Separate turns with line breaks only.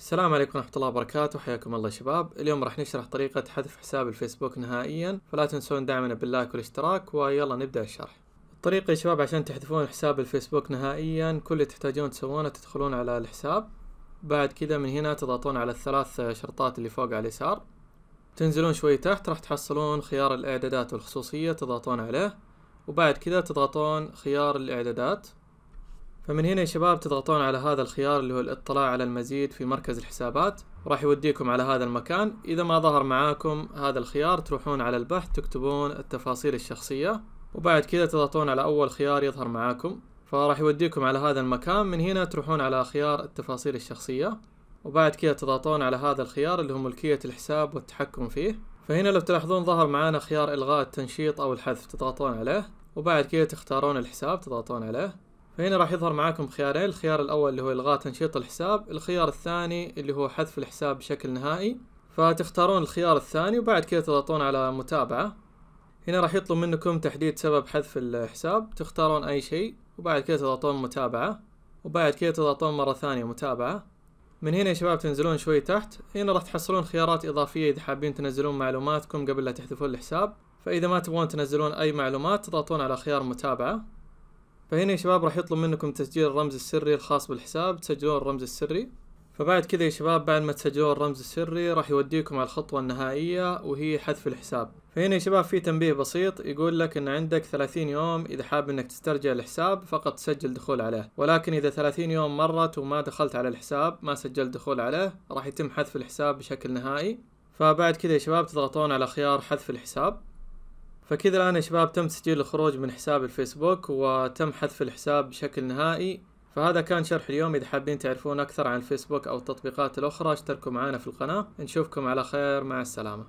السلام عليكم ورحمة الله وبركاته حياكم الله شباب اليوم راح نشرح طريقة حذف حساب الفيسبوك نهائيا فلا تنسون دعمنا باللايك والاشتراك ويلا نبدأ الشرح الطريقة يا شباب عشان تحذفون حساب الفيسبوك نهائيا كل اللي تحتاجون تسوونه تدخلون على الحساب بعد كذا من هنا تضغطون على الثلاث شرطات اللي فوق على اليسار تنزلون شوي تحت راح تحصلون خيار الاعدادات والخصوصية تضغطون عليه وبعد كذا تضغطون خيار الاعدادات فمن هنا يا شباب تضغطون على هذا الخيار اللي هو الاطلاع على المزيد في مركز الحسابات راح يوديكم على هذا المكان إذا ما ظهر معاكم هذا الخيار تروحون على البحث تكتبون التفاصيل الشخصية وبعد كذا تضغطون على أول خيار يظهر معاكم فراح يوديكم على هذا المكان من هنا تروحون على خيار التفاصيل الشخصية وبعد كذا تضغطون على هذا الخيار اللي هو ملكية الحساب والتحكم فيه فهنا لو تلاحظون ظهر معانا خيار إلغاء التنشيط أو الحذف تضغطون عليه وبعد كذا تختارون الحساب تضغطون عليه فهنا راح يظهر معاكم خيارين الخيار الاول اللي هو الغاء تنشيط الحساب الخيار الثاني اللي هو حذف الحساب بشكل نهائي فتختارون الخيار الثاني وبعد كده تضغطون على متابعة هنا راح يطلب منكم تحديد سبب حذف الحساب تختارون اي شيء وبعد كده تضغطون متابعة وبعد كده تضغطون مرة ثانية متابعة من هنا يا شباب تنزلون شوي تحت هنا راح تحصلون خيارات اضافية اذا حابين تنزلون معلوماتكم قبل لا تحذفون الحساب فاذا ما تبغون تنزلون اي معلومات تضغطون على خيار متابعة فهنا يا شباب راح يطلب منكم تسجيل الرمز السري الخاص بالحساب تسجلون الرمز السري فبعد كذا يا شباب بعد ما تسجلون الرمز السري راح يوديكم على الخطوة النهائية وهي حذف الحساب فهنا يا شباب في تنبيه بسيط يقول لك ان عندك 30 يوم اذا حاب انك تسترجع الحساب فقط تسجل دخول عليه ولكن اذا 30 يوم مرت وما دخلت على الحساب ما سجلت دخول عليه راح يتم حذف الحساب بشكل نهائي فبعد كذا يا شباب تضغطون على خيار حذف الحساب فكذا الآن يا شباب تم تسجيل الخروج من حساب الفيسبوك وتم حذف الحساب بشكل نهائي فهذا كان شرح اليوم إذا حابين تعرفون أكثر عن الفيسبوك أو التطبيقات الأخرى اشتركوا معنا في القناة نشوفكم على خير مع السلامة